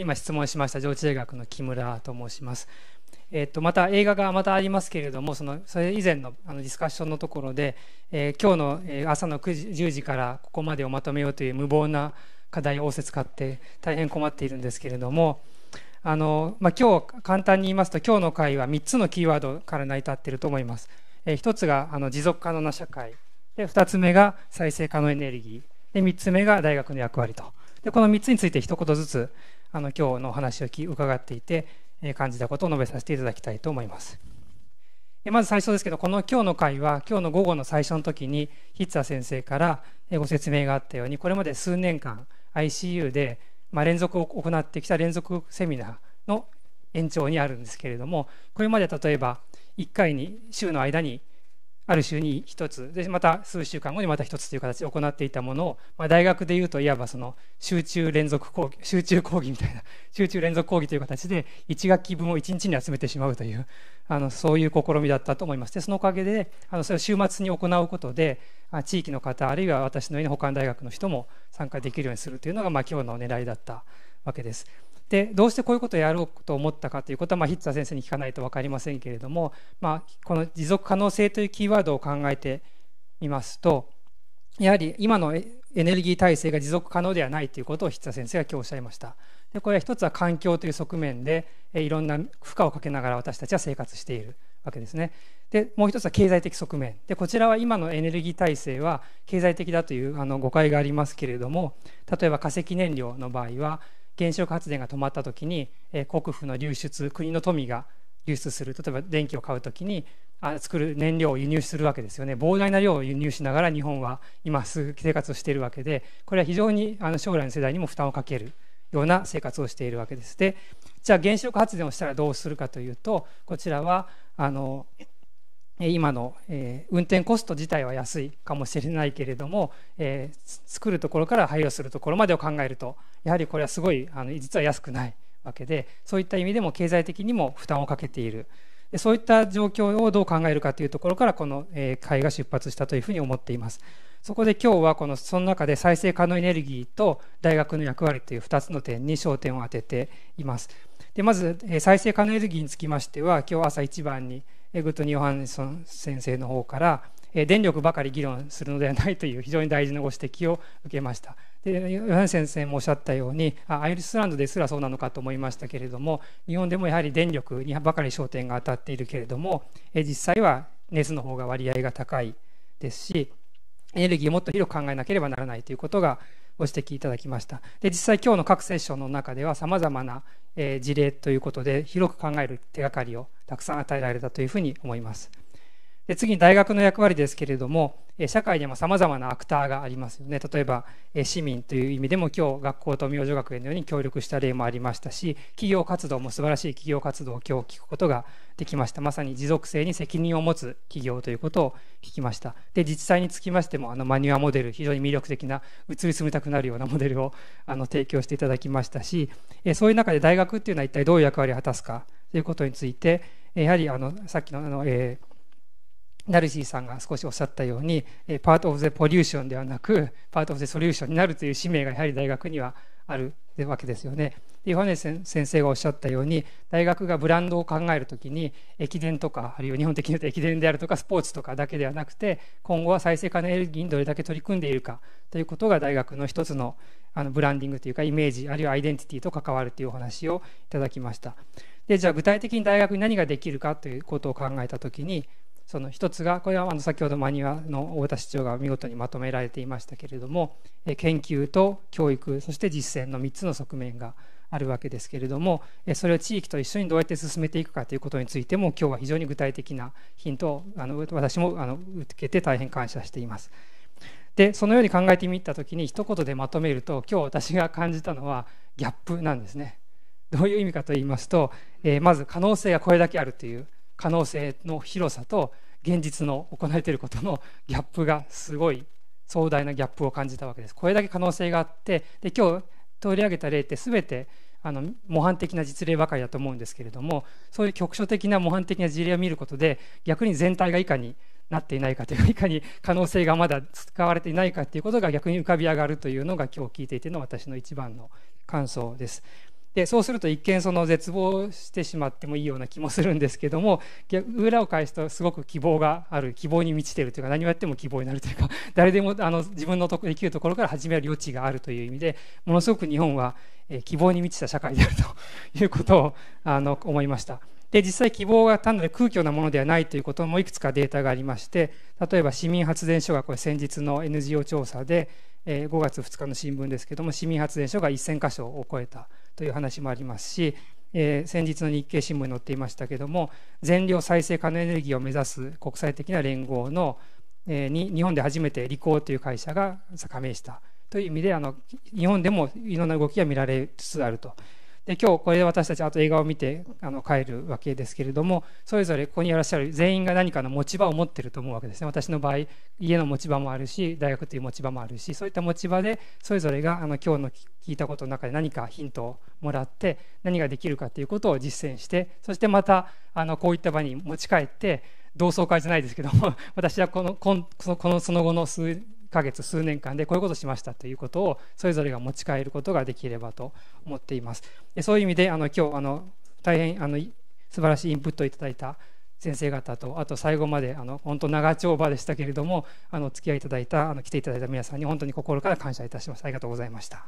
今質問しました上智大学の木村と申します。えっと、また映画がまたありますけれどもそのそれ以前のあのディスカッションのところで、えー、今日の、え朝の9時10時からここまでをまとめようという無謀な課題を仰せ使って大変困っているんですけれどもあの、まあ、今日簡単に言いますと今日の会は3つのキーワードから成り立っていると思います。えー、1つがあの持続可能な社会で2つ目が再生可能エネルギーで3つ目が大学の役割と。でこの3つについて一言ずつ、あの今日のお話を伺っていて、え感じたことを述べさせていただきたいと思います。えまず最初ですけどこの今日の会は今日の午後の最初の時にヒッツァ先生からご説明があったようにこれまで数年間 ICU で、ま連続を行ってきた連続セミナーの延長にあるんですけれどもこれまで例えば1回に週の間にある週に一つでまた数週間後にまた一つという形で行っていたものを、まあ、大学でいうといわばその集中連続講義 集中講義みたいな 集中連続講義という形で1学期分を1日に集めてしまうというあのそういう試みだったと思いますでそのおかげであのそれを週末に行うことで地域の方あるいは私のように保管大学の人も参加できるようにするというのが、まあ、今日の狙いだったわけです。でどうしてこういうことをやろうと思ったかということは、まあ、ヒッツァ先生に聞かないと分かりませんけれども、まあ、この持続可能性というキーワードを考えてみますとやはり今のエネルギー体制が持続可能ではないということをヒッツァ先生が今日おっしゃいましたでこれは一つは環境という側面でいろんな負荷をかけながら私たちは生活しているわけですねでもう一つは経済的側面でこちらは今のエネルギー体制は経済的だというあの誤解がありますけれども例えば化石燃料の場合は原子力発電が止まった時に、え国府の流出国の富が流出する例えば電気を買う時にあ作る燃料を輸入するわけですよね膨大な量を輸入しながら日本は今すぐ生活をしているわけでこれは非常にあの将来の世代にも負担をかけるような生活をしているわけですでじゃあ原子力発電をしたらどうするかというとこちらはあの今の、えー、運転コスト自体は安いかもしれないけれども、えー、作るところから配慮するところまでを考えるとやはりこれはすごいあの実は安くないわけでそういった意味でも経済的にも負担をかけているでそういった状況をどう考えるかというところからこの、えー、会が出発したというふうに思っていますそこで今日はこのその中で再生可能エネルギーと大学の役割という2つの点に焦点を当てていますでまず、えー、再生可能エネルギーにつきましては今日朝一番にグッドニー・ヨハンソン先生の方から電力ばかり議論するのではないという非常に大事なご指摘を受けました。でヨハン先生もおっしゃったようにアイルスランドですらそうなのかと思いましたけれども日本でもやはり電力にばかり焦点が当たっているけれども実際は熱の方が割合が高いですしエネルギーをもっと広く考えなければならないということがご指摘いただきましたで実際今日の各セッションの中ではさまざまな、え事例ということで広く考える手がかりをたくさん与えられたというふうに思います。で次に大学の役割ですけれども社会にもさまざまなアクターがありますよね例えば市民という意味でも今日学校と明星学園のように協力した例もありましたし企業活動も素晴らしい企業活動を今日聞くことができましたまさに持続性に責任を持つ企業ということを聞きましたで自治体につきましてもあのマニュアモデル非常に魅力的な移り住みたくなるようなモデルをあの提供していただきましたしそういう中で大学っていうのは一体どういう役割を果たすかということについてやはりあのさっきのあの、えーナルシーさんが少しおっしゃったように、パート・オブ・ゼ・ポリューションではなく、パート・オブ・ゼ・ソリューションになるという使命がやはり大学にはあるわけですよね。ヨハネ先生がおっしゃったように、大学がブランドを考えるときに、駅伝とか、あるいは日本的に言うと駅伝であるとか、スポーツとかだけではなくて、今後は再生可能エネルギーにどれだけ取り組んでいるかということが、大学の一つのあのブランディングというか、イメージ、あるいはアイデンティティと関わるというお話をいただきました。でじゃあ具体的に大学に何ができるかということを考えたときにその一つがこれはあの先ほどマニュアの太田市長が見事にまとめられていましたけれども研究と教育そして実践の3つの側面があるわけですけれどもそれを地域と一緒にどうやって進めていくかということについても今日は非常に具体的なヒントをあの私もあの受けて大変感謝しています。でそのように考えてみた時に一言でまとめると今日私が感じたのはギャップなんですね。どういう意味かと言いますと、えー、まず可能性がこれだけあるという可能性の広さと現実の行れていることのギャップがすごい壮大なギャップを感じたわけです。これだけ可能性があってで今日取り上げた例って全てあの模範的な実例ばかりだと思うんですけれどもそういう局所的な模範的な事例を見ることで逆に全体がいかになっていないかというかいかに可能性がまだ使われていないかということが逆に浮かび上がるというのが今日聞いていての私の一番の感想です。でそうすると一見その絶望してしまってもいいような気もするんですけども裏を返すとすごく希望がある希望に満ちているというか何をやっても希望になるというか 誰でもあの自分のとこできるところから始める余地があるという意味でものすごく日本は、え希望に満ちた社会であるということを あの思いました。で実際希望が単なる空虚なものではないということもいくつかデータがありまして例えば市民発電所がこれ先日の NGO 調査で、え5月2日の新聞ですけども市民発電所が1000箇所を超えた。という話もありますし、えー、先日の日経新聞に載っていましたけども全量再生可能エネルギーを目指す国際的な連合の、えー、に日本で初めてリコーという会社が加盟したという意味であの日本でもいろんな動きが見られつつあるとで今日これで私たちあと映画を見てあの帰るわけですけれどもそれぞれここにいらっしゃる全員が何かの持ち場を持ってると思うわけですね私の場合家の持ち場もあるし大学という持ち場もあるしそういった持ち場でそれぞれがあの今日の聞いたことの中で何かヒントをもらって何ができるかということを実践してそしてまたあのこういった場に持ち帰って同窓会じゃないですけども 私はこのこのその後の数ヶ月数年間でこういうことしましたということをそれぞれが持ち帰ることができればと思っていますそういう意味であの今日あの大変あの素晴らしいインプットをいただいた先生方とあと最後まであの本当長丁場でしたけれどもあのお付き合いいただいたあの来ていただいた皆さんに本当に心から感謝いたしますありがとうございました